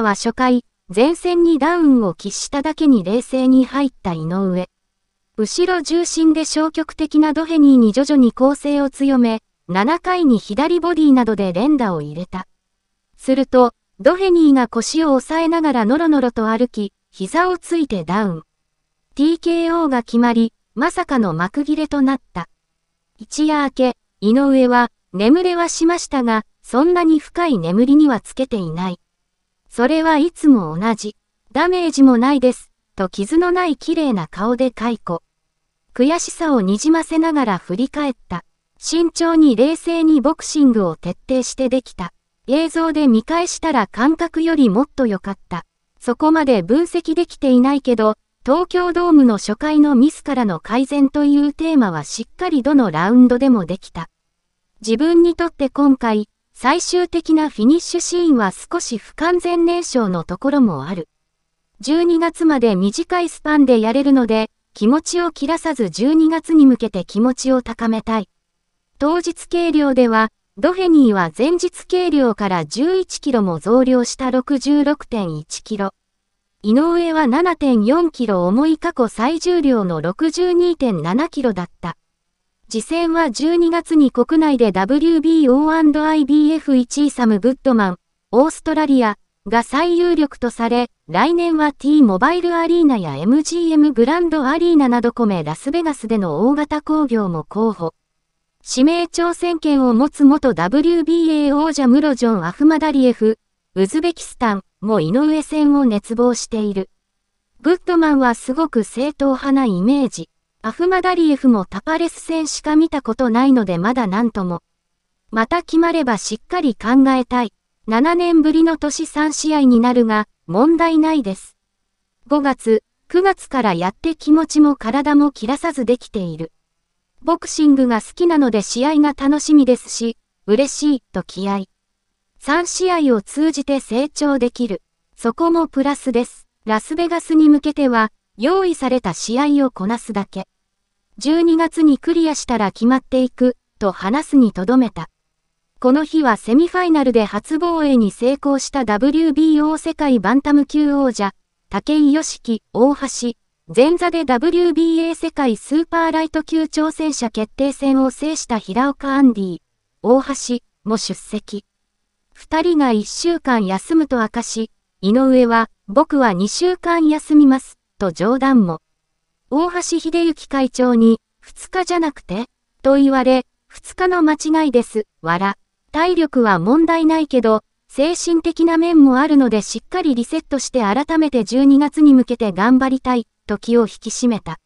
は初回、前線にダウンを喫しただけに冷静に入った井上。後ろ重心で消極的なドヘニーに徐々に攻勢を強め、7回に左ボディなどで連打を入れた。すると、ドヘニーが腰を押さえながらノロノロと歩き、膝をついてダウン。TKO が決まり、まさかの幕切れとなった。一夜明け、井上は、眠れはしましたが、そんなに深い眠りにはつけていない。それはいつも同じ。ダメージもないです。と傷のない綺麗な顔で解雇。悔しさをにじませながら振り返った。慎重に冷静にボクシングを徹底してできた。映像で見返したら感覚よりもっと良かった。そこまで分析できていないけど、東京ドームの初回のミスからの改善というテーマはしっかりどのラウンドでもできた。自分にとって今回、最終的なフィニッシュシーンは少し不完全燃焼のところもある。12月まで短いスパンでやれるので、気持ちを切らさず12月に向けて気持ちを高めたい。当日計量では、ドフェニーは前日計量から11キロも増量した66.1キロ。井上は7.4キロ重い過去最重量の62.7キロだった。次戦は12月に国内で WBO&IBF1 位サム・グッドマン、オーストラリアが最有力とされ、来年は T モバイルアリーナや MGM グランドアリーナなど込めラスベガスでの大型工業も候補。指名挑戦権を持つ元 WBA 王者ムロジョン・アフマダリエフ、ウズベキスタンも井上戦を熱望している。グッドマンはすごく正統派なイメージ。アフマダリエフもタパレス戦しか見たことないのでまだ何とも。また決まればしっかり考えたい。7年ぶりの年3試合になるが、問題ないです。5月、9月からやって気持ちも体も切らさずできている。ボクシングが好きなので試合が楽しみですし、嬉しい、と気合。3試合を通じて成長できる。そこもプラスです。ラスベガスに向けては、用意された試合をこなすだけ。12月にクリアしたら決まっていく、と話すにとどめた。この日はセミファイナルで初防衛に成功した WBO 世界バンタム級王者、武井良樹、大橋、前座で WBA 世界スーパーライト級挑戦者決定戦を制した平岡アンディ、大橋も出席。二人が一週間休むと明かし、井上は、僕は二週間休みます、と冗談も。大橋秀幸会長に、2日じゃなくて、と言われ、2日の間違いです、わら。体力は問題ないけど、精神的な面もあるのでしっかりリセットして改めて12月に向けて頑張りたい、と気を引き締めた。